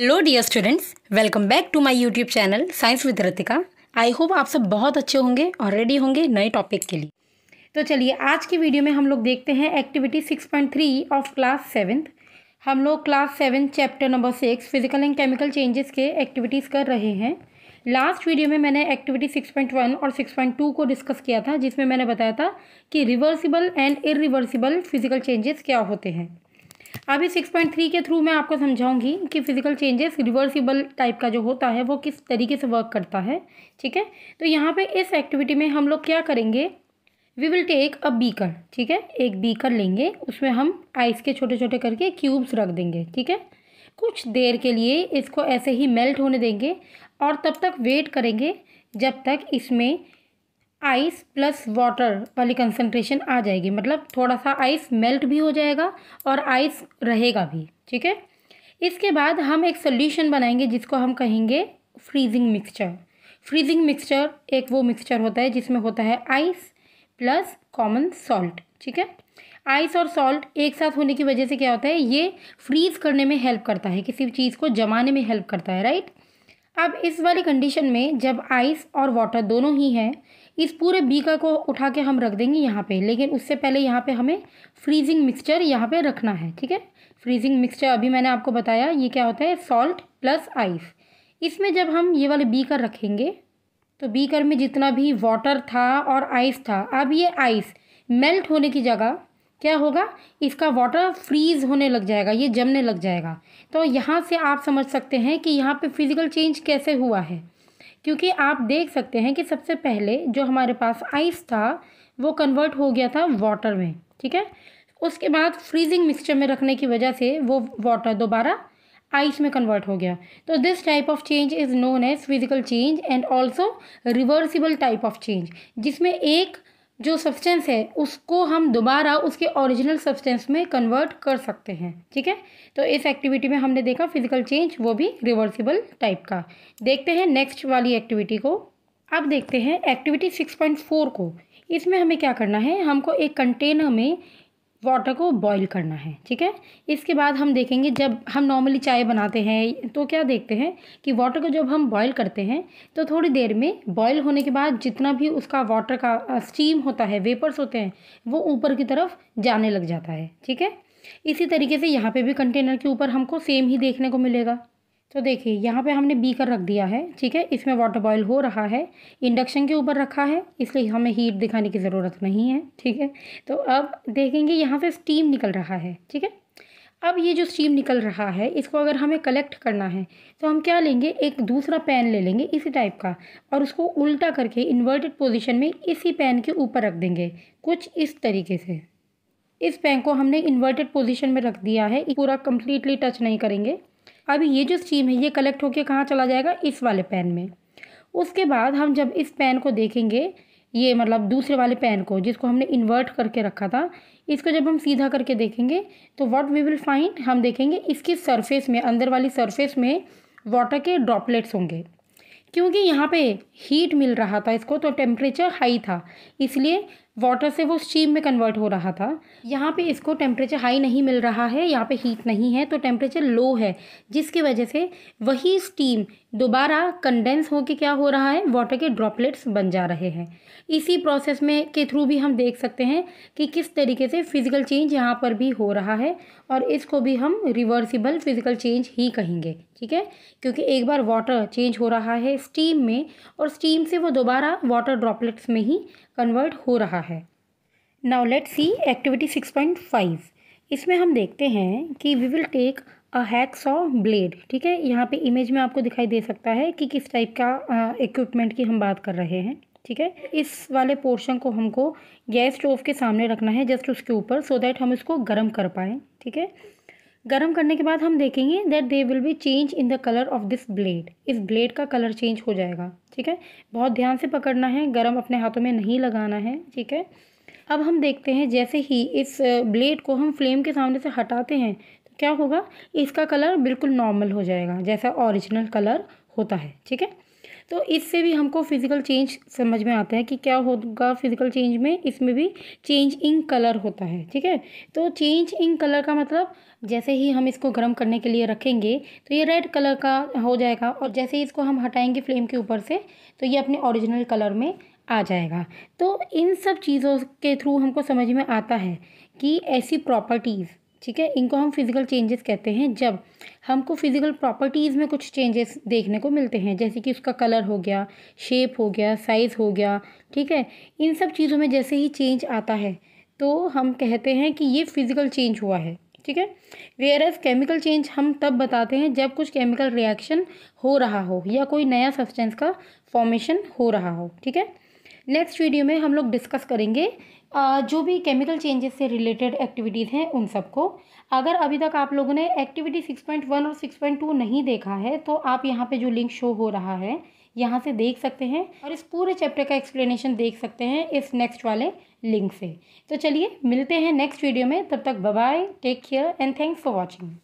hello dear students welcome back to my YouTube channel science with Ratika I hope आप सब बहुत अच्छे होंगे और रेडी होंगे नए टॉपिक के लिए तो चलिए आज की वीडियो में हम लोग देखते हैं एक्टिविटी 6.3 ऑफ क्लास सेवेंथ हम लोग class seven chapter number six physical and chemical changes के एक्टिविटीज़ कर रहे हैं लास्ट वीडियो में मैंने एक्टिविटी 6.1 और 6.2 को डिस्कस किया था जिसमें मैंने बताया था कि रिवर्सिबल एंड इ फिजिकल चेंजेस क्या होते हैं अभी सिक्स पॉइंट थ्री के थ्रू मैं आपको समझाऊंगी कि फिजिकल चेंजेस रिवर्सिबल टाइप का जो होता है वो किस तरीके से वर्क करता है ठीक है तो यहाँ पे इस एक्टिविटी में हम लोग क्या करेंगे we will take a beaker ठीक है एक बीकर लेंगे उसमें हम आइस के छोटे छोटे करके क्यूब्स रख देंगे ठीक है कुछ देर के लिए इसको ऐसे ही मेल्ट होने देंगे और तब तक वेट करेंगे जब तक इसमें आइस प्लस वाटर वाली कंसनट्रेशन आ जाएगी मतलब थोड़ा सा आइस मेल्ट भी हो जाएगा और आइस रहेगा भी ठीक है इसके बाद हम एक सोल्यूशन बनाएंगे जिसको हम कहेंगे फ्रीजिंग मिक्सचर फ्रीजिंग मिक्सचर एक वो मिक्सचर होता है जिसमें होता है आइस प्लस कॉमन सॉल्ट ठीक है आइस और सॉल्ट एक साथ होने की वजह से क्या होता है ये फ्रीज़ करने में हेल्प करता है किसी चीज़ को जमाने में हेल्प करता है राइट अब इस वाली कंडीशन में जब आइस और वाटर दोनों ही हैं इस पूरे बीकर को उठा के हम रख देंगे यहाँ पे लेकिन उससे पहले यहाँ पे हमें फ्रीजिंग मिक्सचर यहाँ पे रखना है ठीक है फ्रीजिंग मिक्सचर अभी मैंने आपको बताया ये क्या होता है सॉल्ट प्लस आइस इसमें जब हम ये वाले बीकर रखेंगे तो बीकर में जितना भी वाटर था और आइस था अब ये आइस मेल्ट होने की जगह क्या होगा इसका वाटर फ्रीज होने लग जाएगा ये जमने लग जाएगा तो यहाँ से आप समझ सकते हैं कि यहाँ पे फिज़िकल चेंज कैसे हुआ है क्योंकि आप देख सकते हैं कि सबसे पहले जो हमारे पास आइस था वो कन्वर्ट हो गया था वाटर में ठीक है उसके बाद फ्रीजिंग मिक्सचर में रखने की वजह से वो वाटर दोबारा आइस में कन्वर्ट हो गया तो this type of change is known as physical change and also reversible type of change जिसमें एक जो सब्सटेंस है उसको हम दोबारा उसके ओरिजिनल सब्सटेंस में कन्वर्ट कर सकते हैं ठीक है तो इस एक्टिविटी में हमने देखा फिजिकल चेंज वो भी रिवर्सिबल टाइप का देखते हैं नेक्स्ट वाली एक्टिविटी को अब देखते हैं एक्टिविटी सिक्स पॉइंट फोर को इसमें हमें क्या करना है हमको एक कंटेनर में वाटर को बॉईल करना है ठीक है इसके बाद हम देखेंगे जब हम नॉर्मली चाय बनाते हैं तो क्या देखते हैं कि वाटर को जब हम बॉईल करते हैं तो थोड़ी देर में बॉईल होने के बाद जितना भी उसका वाटर का स्टीम होता है वेपर्स होते हैं वो ऊपर की तरफ जाने लग जाता है ठीक है इसी तरीके से यहाँ पर भी कंटेनर के ऊपर हमको सेम ही देखने को मिलेगा तो देखिए यहाँ पे हमने बीकर रख दिया है ठीक है इसमें वाटर बॉयल हो रहा है इंडक्शन के ऊपर रखा है इसलिए हमें हीट दिखाने की ज़रूरत नहीं है ठीक है तो अब देखेंगे यहाँ से स्टीम निकल रहा है ठीक है अब ये जो स्टीम निकल रहा है इसको अगर हमें कलेक्ट करना है तो हम क्या लेंगे एक दूसरा पैन ले लेंगे इसी टाइप का और उसको उल्टा करके इन्वर्टेड पोजिशन में इसी पैन के ऊपर रख देंगे कुछ इस तरीके से इस पैन को हमने इन्वर्टेड पोजिशन में रख दिया है पूरा कम्प्लीटली टच नहीं करेंगे अब ये जो स्टीम है ये कलेक्ट होकर कहाँ चला जाएगा इस वाले पैन में उसके बाद हम जब इस पैन को देखेंगे ये मतलब दूसरे वाले पैन को जिसको हमने इन्वर्ट करके रखा था इसको जब हम सीधा करके देखेंगे तो व्हाट वी विल फाइंड हम देखेंगे इसकी सरफेस में अंदर वाली सरफेस में वाटर के ड्रॉपलेट्स होंगे क्योंकि यहाँ पे हीट मिल रहा था इसको तो टेम्परेचर हाई था इसलिए वाटर से वो स्टीम में कन्वर्ट हो रहा था यहाँ पे इसको टेम्परेचर हाई नहीं मिल रहा है यहाँ पे हीट नहीं है तो टेम्परेचर लो है जिसकी वजह से वही स्टीम दोबारा कंडेंस होके क्या हो रहा है वाटर के ड्रॉपलेट्स बन जा रहे हैं इसी प्रोसेस में के थ्रू भी हम देख सकते हैं कि किस तरीके से फिज़िकल चेंज यहाँ पर भी हो रहा है और इसको भी हम रिवर्सिबल फिज़िकल चेंज ही कहेंगे ठीक है क्योंकि एक बार वाटर चेंज हो रहा है स्टीम में और स्टीम से वो दोबारा वाटर ड्रॉपलेट्स में ही कन्वर्ट हो रहा है now let see activity six point five इसमें हम देखते हैं कि we will take a hacksaw blade ठीक है यहाँ पे इमेज में आपको दिखाई दे सकता है कि किस टाइप का इक्विपमेंट की हम बात कर रहे हैं ठीक है इस वाले पोर्शन को हमको गैस स्टोव के सामने रखना है जस्ट उसके ऊपर सो दैट हम इसको गर्म कर पाएँ ठीक है गर्म करने के बाद हम देखेंगे that they will be change in the colour of this blade इस ब्लेड का कलर चेंज हो जाएगा ठीक है बहुत ध्यान से पकड़ना है गर्म अपने हाथों में नहीं लगाना है ठीक है अब हम देखते हैं जैसे ही इस ब्लेड को हम फ्लेम के सामने से हटाते हैं तो क्या होगा इसका कलर बिल्कुल नॉर्मल हो जाएगा जैसा ओरिजिनल कलर होता है ठीक है तो इससे भी हमको फिज़िकल चेंज समझ में आता है कि क्या होगा फिज़िकल चेंज में इसमें भी चेंज इन कलर होता है ठीक है तो चेंज इन कलर का मतलब जैसे ही हम इसको गर्म करने के लिए रखेंगे तो ये रेड कलर का हो जाएगा और जैसे ही इसको हम हटाएंगे फ्लेम के ऊपर से तो ये अपने ओरिजिनल कलर में आ जाएगा तो इन सब चीज़ों के थ्रू हमको समझ में आता है कि ऐसी प्रॉपर्टीज़ ठीक है इनको हम फिज़िकल चेंजेस कहते हैं जब हमको फिज़िकल प्रॉपर्टीज़ में कुछ चेंजेस देखने को मिलते हैं जैसे कि उसका कलर हो गया शेप हो गया साइज़ हो गया ठीक है इन सब चीज़ों में जैसे ही चेंज आता है तो हम कहते हैं कि ये फिज़िकल चेंज हुआ है ठीक है वेयर एज केमिकल चेंज हम तब बताते हैं जब कुछ केमिकल रिएक्शन हो रहा हो या कोई नया सब्सटेंस का फॉर्मेशन हो रहा हो ठीक है नेक्स्ट वीडियो में हम लोग डिस्कस करेंगे जो भी केमिकल चेंजेस से रिलेटेड एक्टिविटीज़ हैं उन सबको अगर अभी तक आप लोगों ने एक्टिविटी सिक्स पॉइंट वन और सिक्स पॉइंट टू नहीं देखा है तो आप यहाँ पे जो लिंक शो हो रहा है यहाँ से देख सकते हैं और इस पूरे चैप्टर का एक्सप्लेनेशन देख सकते हैं इस नेक्स्ट वाले लिंक से तो चलिए मिलते हैं नेक्स्ट वीडियो में तब तक bye take care and thanks for watching